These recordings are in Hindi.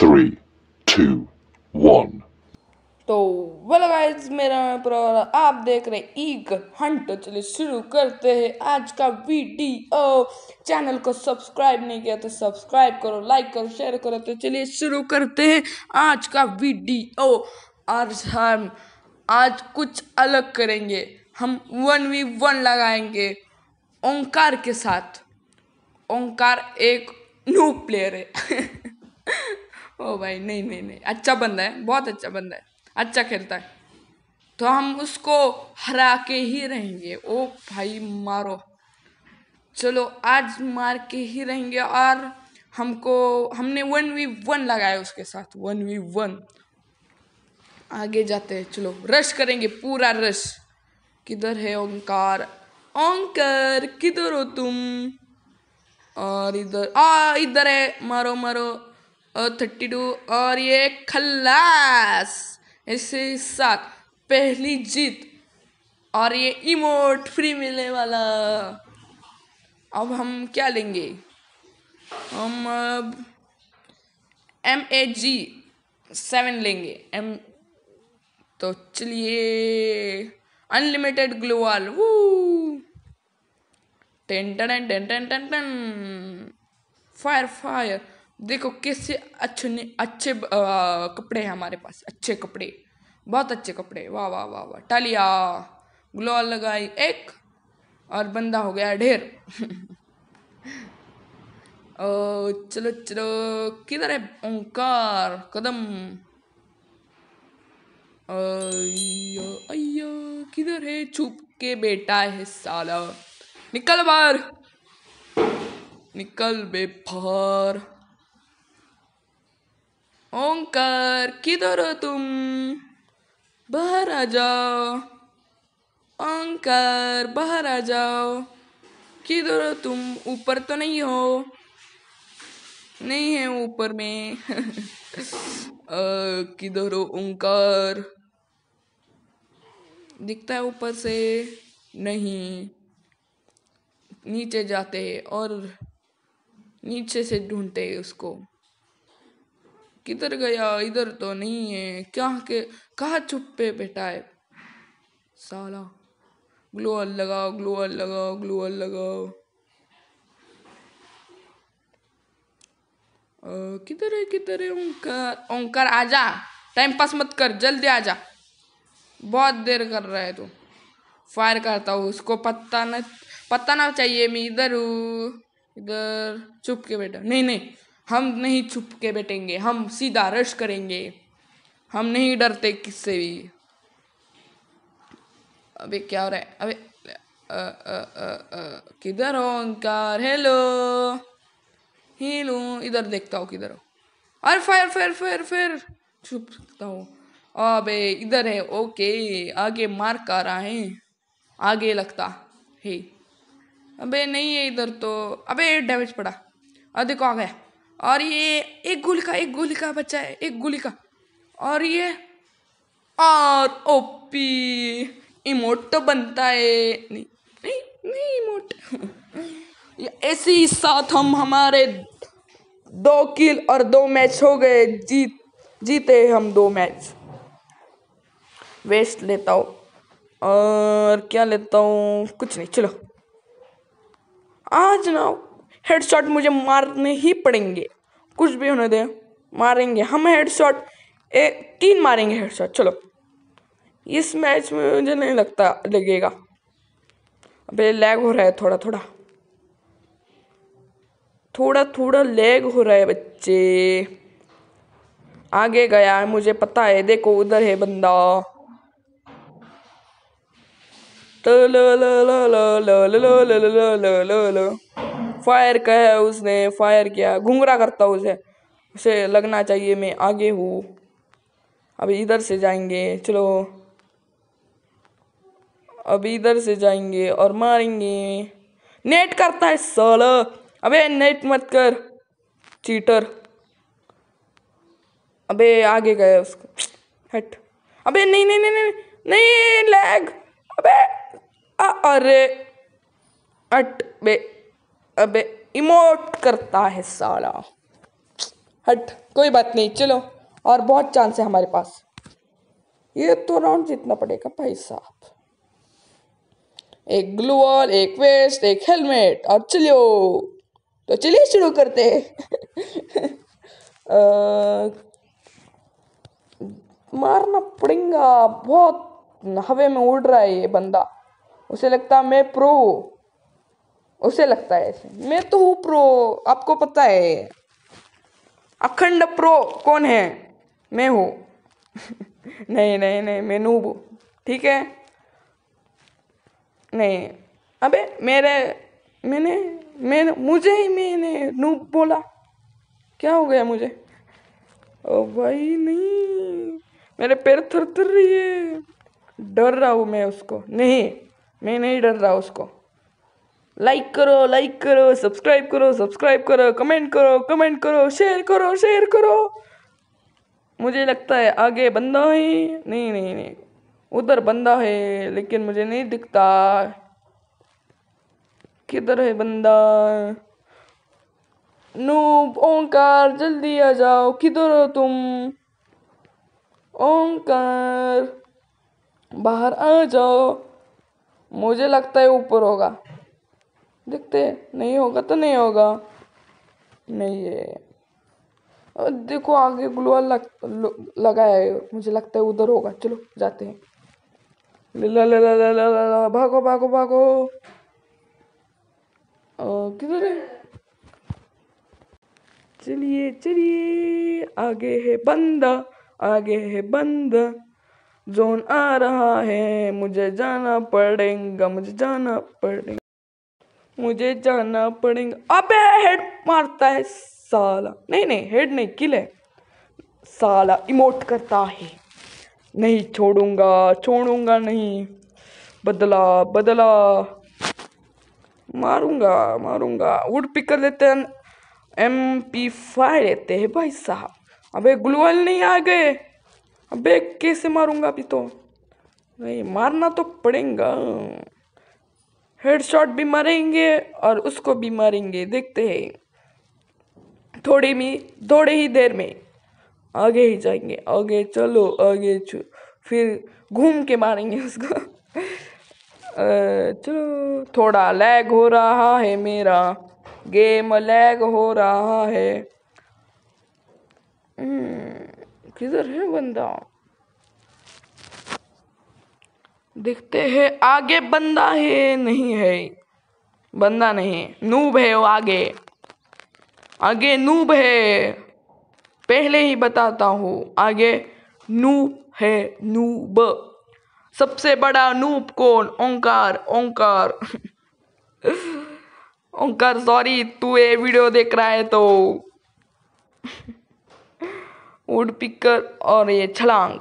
थ्री टू वन तो वेल गाइस मेरा पूरा आप देख रहे ईग हंट तो चलिए शुरू करते हैं आज का वीडियो चैनल को सब्सक्राइब नहीं किया तो सब्सक्राइब करो लाइक करो शेयर करो तो चलिए शुरू करते हैं आज का वीडियो आज हम आज कुछ अलग करेंगे हम वन वी वन लगाएंगे ओंकार के साथ ओंकार एक न्यू प्लेयर है ओ भाई नहीं नहीं नहीं अच्छा बंदा है बहुत अच्छा बंदा है अच्छा खेलता है तो हम उसको हरा के ही रहेंगे ओ भाई मारो चलो आज मार के ही रहेंगे और हमको हमने वन वी वन लगाया उसके साथ वन वी वन आगे जाते हैं चलो रश करेंगे पूरा रश किधर है ओंकार ओंकार किधर हो तुम और इधर आ इधर है मारो मारो और थर्टी टू और ये खल्लास ऐसे सात पहली जीत और ये इमोट फ्री मिलने वाला अब हम क्या लेंगे हम अब एम ए जी सेवन लेंगे एम तो चलिए अनलिमिटेड ग्लोवाल वो टेन टन टेन टन टेन टन फायर फायर देखो किससे अच्छे अच्छे कपड़े हैं हमारे पास अच्छे कपड़े बहुत अच्छे कपड़े वाह वाह वाह वाह टालिया ग्लोअल लगाई एक और बंदा हो गया ढेर चलो चलो किधर है ओंकार कदम अयो अयो किधर है छुप के बेटा है साला निकल बाहर निकल बेफार ओंकार किधर हो तुम बाहर आ जाओ ओंकार बाहर आ जाओ किधर हो तुम ऊपर तो नहीं हो नहीं है ऊपर में किधर हो ओंकार दिखता है ऊपर से नहीं नीचे जाते और नीचे से ढूंढते उसको किधर गया इधर तो नहीं है क्या के कहा छुपे बेटा है साला ग्लोअल लगाओ ग्लोअल लगाओ ग्लोअल लगाओ किधर है किधर है ओंकर ओंकर आजा टाइम पास मत कर जल्दी आजा बहुत देर कर रहा है तू फायर करता हूँ उसको पता ना पता ना चाहिए मैं इधर हूँ इधर चुप के बेटा नहीं नहीं हम नहीं छुप के बैठेंगे हम सीधा रश करेंगे हम नहीं डरते किससे भी अबे क्या हो रहा है अबे किधर हो ओंकार हेलो हेलो इधर देखता हो किधर हो अरे फायर फायर फायर फायर छुप सकता हो अबे इधर है ओके आगे मार का रहा है आगे लगता है अबे नहीं है इधर तो अबे डैमेज पड़ा और देखो आ गया और ये एक गुल का एक गोली का बच्चा है एक गोली का और ये आर ओ पी इमोट तो बनता है नहीं नहीं नहीं इमोट ऐसे ही साथ हम हमारे दो किल और दो मैच हो गए जीत जीते हम दो मैच वेस्ट लेता हूँ और क्या लेता हूँ कुछ नहीं चलो आज ना हेडशॉट मुझे मारने ही पड़ेंगे कुछ भी होने दे मारेंगे हम हेडशॉट एक तीन मारेंगे हेडशॉट चलो इस मैच में मुझे नहीं लगता लगेगा अबे लैग हो रहा है थोड़ा थोड़ा थोड़ा थोड़ा लैग हो रहा है बच्चे आगे गया है मुझे पता है देखो उधर है बंदा लो लो लो लो लो लो लो लो लो लो फायर कहा उसने फायर किया घुंगरा करता उसे उसे लगना चाहिए मैं आगे हूँ अभी इधर से जाएंगे चलो अभी इधर से जाएंगे और मारेंगे नेट करता है सल अबे नेट मत कर चीटर अबे आगे गए उसको हट अबे नहीं नहीं नहीं नहीं नहीं लैग अबे अरे हट बे अबे इमोट करता है सारा हट कोई बात नहीं चलो और बहुत चांस है हमारे पास ये तो राउंड जीतना पड़ेगा भाई साहब एक ग्लू वॉल एक वेस्ट एक हेलमेट और चलियो तो चलिए शुरू करते आ, मारना पड़ेगा बहुत हवे में उड़ रहा है ये बंदा उसे लगता है मैं प्रो उसे लगता है ऐसे मैं तो हूँ प्रो आपको पता है अखंड प्रो कौन है मैं हूँ नहीं नहीं नहीं मैं नूब ठीक है नहीं अबे मेरे मैंने मैंने मुझे ही मैंने नूब बोला क्या हो गया मुझे ओ भाई नहीं मेरे पैर थर थर रही है डर रहा हूँ मैं उसको नहीं मैं नहीं डर रहा उसको लाइक करो लाइक करो सब्सक्राइब करो सब्सक्राइब करो कमेंट करो कमेंट करो शेयर करो शेयर करो मुझे लगता है आगे बंदा है नहीं नहीं नहीं उधर बंदा है लेकिन मुझे नहीं दिखता किधर है बंदा नूब ओंकार जल्दी आ जाओ किधर हो तुम ओंकार बाहर आ जाओ मुझे लगता है ऊपर होगा देखते नहीं होगा तो नहीं होगा नहीं है देखो आगे ग्लोअर लग लगाया है मुझे लगता है उधर होगा चलो जाते हैं ला भागो भागो भागो किधर है चलिए चलिए आगे है बंदा आगे है बंद जोन आ रहा है मुझे जाना पड़ेगा मुझे जाना पड़ेगा मुझे जाना पड़ेगा अबे हेड मारता है साला नहीं नहीं हेड नहीं किल है साला इमोट करता है नहीं छोड़ूंगा छोड़ूंगा नहीं बदला बदला मारूंगा मारूंगा वुड पिक कर लेते हैं एम पी फाइव लेते हैं भाई साहब अबे ग्लूअल नहीं आ गए अबे कैसे मारूंगा अभी तो नहीं मारना तो पड़ेगा हेडशॉट भी मारेंगे और उसको भी मारेंगे देखते हैं थोड़ी में थोड़े ही देर में आगे ही जाएंगे आगे चलो आगे चो फिर घूम के मारेंगे उसको चलो थोड़ा लैग हो रहा है मेरा गेम लैग हो रहा है हम्म, किधर है बंदा दिखते हैं आगे बंदा है नहीं है बंदा नहीं नूब है वो आगे आगे नूब है पहले ही बताता हूँ आगे नू है नूब सबसे बड़ा नूब कौन ओंकार ओंकार ओंकार सॉरी तू ये वीडियो देख रहा है तो वुड पिकर और ये छलांग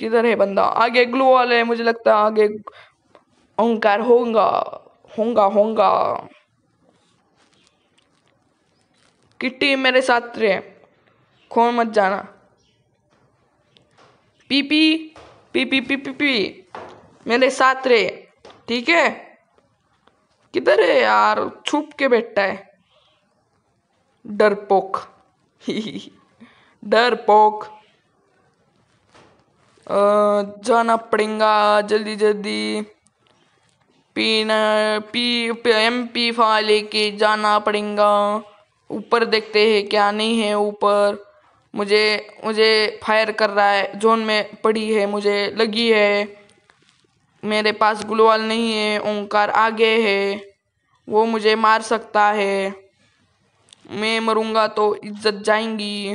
किधर है बंदा आगे ग्लू वॉल है मुझे लगता है आगे ओंकार होगा होगा होगा किट्टी मेरे साथ रहे खोन मत जाना पीपी पीपी पीपी पी मेरे साथ रहे ठीक है किधर है यार छुप के बैठा है डरपोक डरपोक जाना पड़ेगा जल्दी जल्दी पीना पी एम पी फा लेके जाना पड़ेगा ऊपर देखते हैं क्या नहीं है ऊपर मुझे मुझे फायर कर रहा है जोन में पड़ी है मुझे लगी है मेरे पास गुलवाल नहीं है ओंकार आगे है वो मुझे मार सकता है मैं मरूंगा तो इज्जत जाएंगी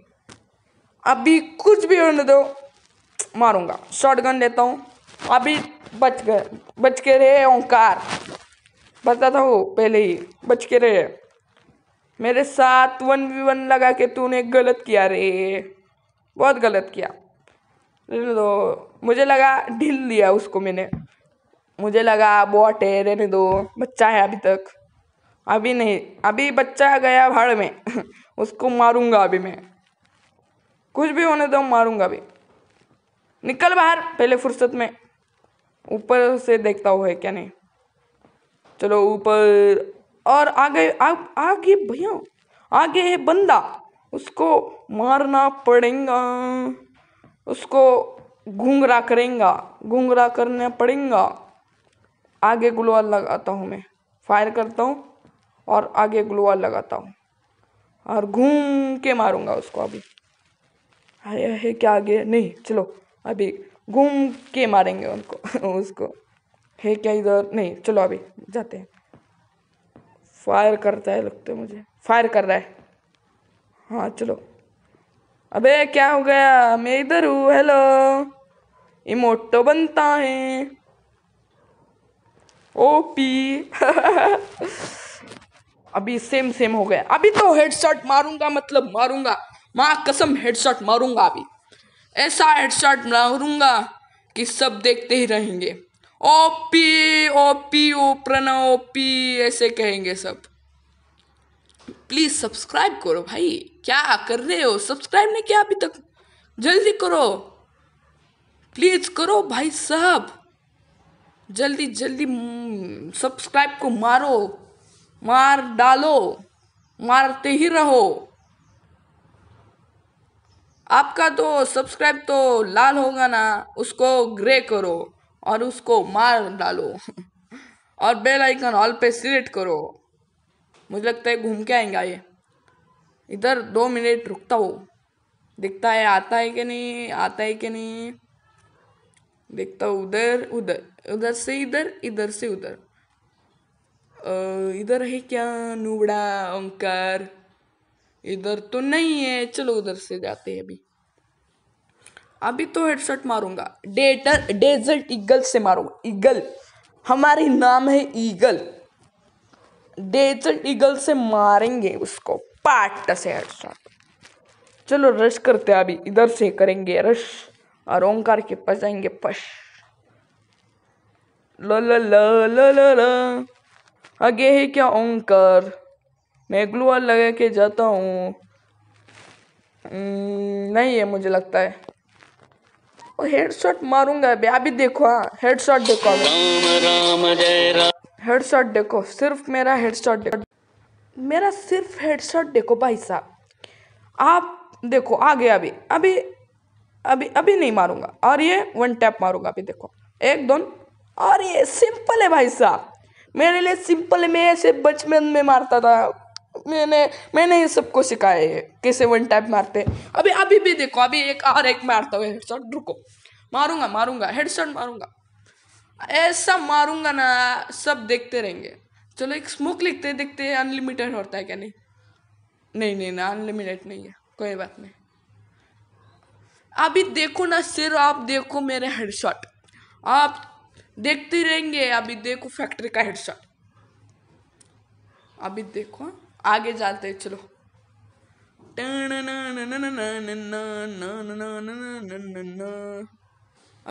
अभी कुछ भी होने दो मारूंगा शॉटगन लेता हूँ अभी बच गए बच के रहे ओंकार बताता हूँ पहले ही बच के रहे मेरे साथ वन वी वन लगा के तूने गलत किया रे बहुत गलत किया रहने दो मुझे लगा ढील दिया उसको मैंने मुझे लगा बॉट है रहने दो बच्चा है अभी तक अभी नहीं अभी बच्चा गया भाड़ में उसको मारूंगा अभी मैं कुछ भी होने दो मारूंगा भी निकल बाहर पहले फुर्सत में ऊपर से देखता हुआ है क्या नहीं चलो ऊपर और आ गए आगे भैया आगे है बंदा उसको मारना पड़ेगा उसको घुंगरा करेंगा घुंगरा करना पड़ेगा आगे ग्लोअर लगाता हूँ मैं फायर करता हूँ और आगे ग्लोअर लगाता हूँ और घूम के मारूंगा उसको अभी आया है क्या आगे नहीं चलो अभी घूम के मारेंगे उनको उसको है क्या इधर नहीं चलो अभी जाते हैं फायर करता है लगता है मुझे फायर कर रहा है हाँ चलो अबे क्या हो गया मैं इधर हूँ हेलो इमोटो बनता है ओपी अभी सेम सेम हो गया अभी तो हेडशॉट मारूंगा मतलब मारूंगा माँ कसम हेडशॉट मारूंगा अभी ऐसा हेडशॉट मारूंगा कि सब देखते ही रहेंगे O P O P O Pranav P ऐसे कहेंगे सब प्लीज़ सब्सक्राइब करो भाई क्या कर रहे हो सब्सक्राइब नहीं किया अभी तक जल्दी करो प्लीज़ करो भाई साहब जल्दी जल्दी सब्सक्राइब हम्म, को मारो मार डालो मारते ही रहो आपका तो सब्सक्राइब तो लाल होगा ना उसको ग्रे करो और उसको मार डालो और बेल आइकन ऑल पे सिलेक्ट करो मुझे लगता है घूम के आएंगे ये इधर दो मिनट रुकता हो दिखता है आता है कि नहीं आता है कि नहीं देखता हूँ उधर उधर उधर से इधर इधर से उधर इधर है क्या नूबड़ा ओंकार इधर तो नहीं है चलो उधर से जाते हैं अभी अभी तो हेडसेट मारूंगा डेटर डेजर्ट ईगल से मारूंगा ईगल हमारे नाम है ईगल डेजर्ट ईगल से मारेंगे उसको पाट से हेडसेट चलो रश करते हैं अभी इधर से करेंगे रश और ओंकार के पास जाएंगे पश ल ल ल ल ल आगे है क्या ओंकार मैं ग्लूअर लगा के जाता हूँ हम्म, नहीं है मुझे लगता है और हेडशॉट मारूंगा अभी अभी देखो हाँ हेडशॉट देखो हेडशॉट देखो सिर्फ मेरा हेडशॉट देखो मेरा सिर्फ हेडशॉट देखो भाई साहब आप देखो आ गया अभी अभी अभी अभी नहीं मारूंगा और ये वन टैप मारूंगा अभी देखो एक दोन और ये सिंपल है भाई साहब मेरे लिए सिंपल है मैं ऐसे बचपन में मारता था मैंने मैंने ये सबको सिखाया है कैसे वन टैप मारते हैं अभी अभी भी देखो अभी एक और एक मारता हुआ हेडशॉट रुको मारूंगा मारूंगा हेडशॉट मारूंगा ऐसा मारूंगा ना सब देखते रहेंगे चलो एक स्मोक लिखते देखते हैं अनलिमिटेड होता है क्या नहीं नहीं नहीं ना अनलिमिटेड नहीं है कोई बात नहीं अभी देखो ना सिर्फ आप देखो मेरे हेडशॉट आप देखते रहेंगे अभी देखो फैक्ट्री का हेडशॉट अभी देखो आगे जानते हैं चलो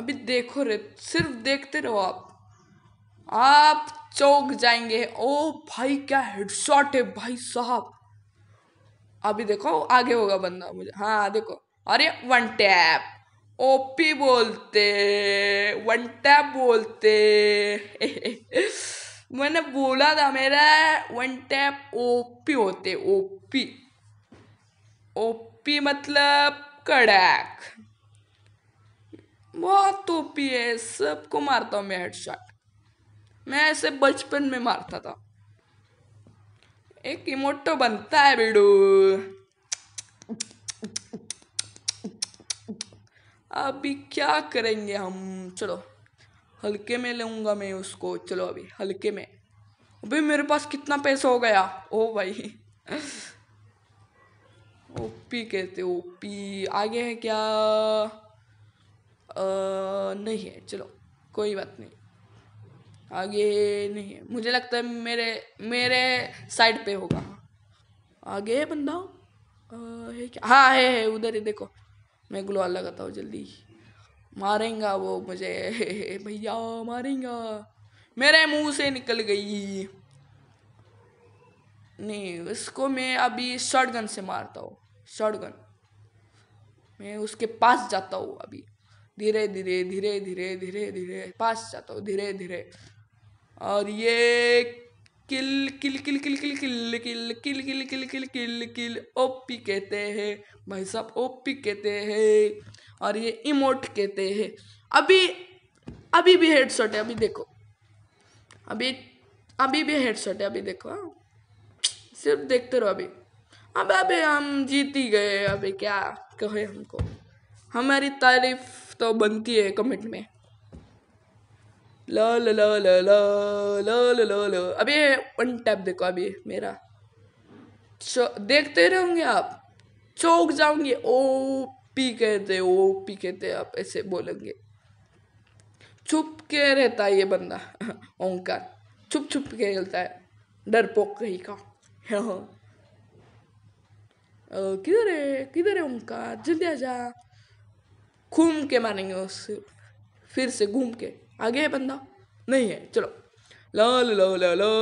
अभी देखो रे सिर्फ देखते रहो आप आप चौक जाएंगे ओ भाई क्या हेडशॉट है भाई साहब अभी देखो आगे होगा बंदा मुझे हाँ देखो अरे वन टैप ओपी बोलते वन टैप बोलते मैंने बोला था मेरा वन टैप ओपी होते ओपी ओपी मतलब कड़ैक बहुत ओपी है सबको मारता हूँ मैं हेडशॉट मैं ऐसे बचपन में मारता था एक इमोटो बनता है बेडू अभी क्या करेंगे हम चलो हल्के में लूँगा मैं उसको चलो अभी हल्के में अभी मेरे पास कितना पैसा हो गया ओ भाई ओपी कहते ओपी आगे है क्या आ, नहीं है चलो कोई बात नहीं आगे नहीं है मुझे लगता है मेरे मेरे साइड पे होगा आगे है बंदा आ, है क्या हाँ है, है उधर ही देखो मैं ग्लो लगाता हूँ जल्दी मारेगा वो मुझे भैया मारेगा मेरे मुंह से निकल गई नहीं उसको मैं अभी शॉटगन से मारता हूँ शॉटगन मैं उसके पास जाता हूँ अभी धीरे धीरे धीरे धीरे धीरे धीरे पास जाता हूँ धीरे धीरे और ये किल किल किल किल किल किल किल किल किल किल किल किल किल ओपी कहते हैं भाई साहब ओपी कहते हैं और ये इमोट कहते हैं अभी अभी भी शॉट है अभी देखो अभी अभी भी शॉट है अभी देखो हाँ सिर्फ देखते रहो अभी अब अबे हम जीत ही गए अभी क्या कहे हमको हमारी तारीफ तो बनती है कमेंट में लो लो लो लो लो अभी वन टैप देखो अभी मेरा देखते रहोगे आप चौक जाऊंगी ओ पी कहते वो पी कहते आप ऐसे बोलेंगे छुप के रहता है ये बंदा ओंकार छुप छुप के खेलता है डरपोक कहीं का हाँ, हाँ। किधर है किधर है ओंकार जल्दी आ जा घूम के मारेंगे उससे फिर से घूम के आगे है बंदा नहीं है चलो लाल लो ला लो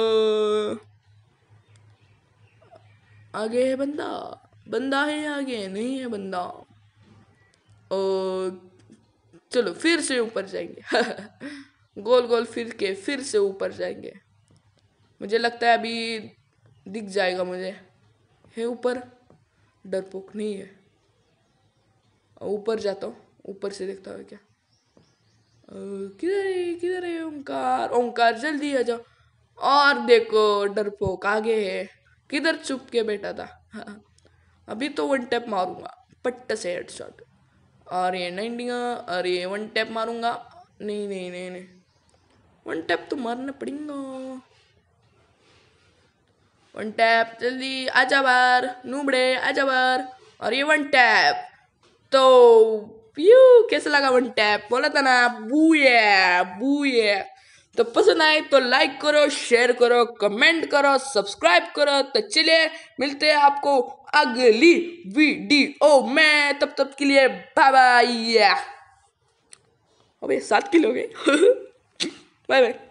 आगे है बंदा बंदा है आगे नहीं है बंदा और चलो फिर से ऊपर जाएंगे गोल गोल फिर के फिर से ऊपर जाएंगे मुझे लगता है अभी दिख जाएगा मुझे है ऊपर डरपोक नहीं है ऊपर जाता हूँ ऊपर से देखता हूँ क्या किधर है किधर है ओंकार ओंकार जल्दी आ जाओ और देखो डरपोक आगे है किधर छुप के बैठा था अभी तो वन टैप मारूंगा पट्ट से हेडशॉट अरे नाइनटी अरे वन टैप मारूंगा नहीं नहीं नहीं नहीं वन टैप तो मारना पड़ेगा वन टैप जल्दी आजा बार नूबड़े आजा बार और ये वन टैप तो यू कैसे लगा वन टैप बोला था ना बू ये तो पसंद आए तो लाइक करो शेयर करो कमेंट करो सब्सक्राइब करो तो चलिए मिलते हैं आपको अगली वीडियो में तब तब के लिए बाय बाय अबे सात किलो गए बाय बाय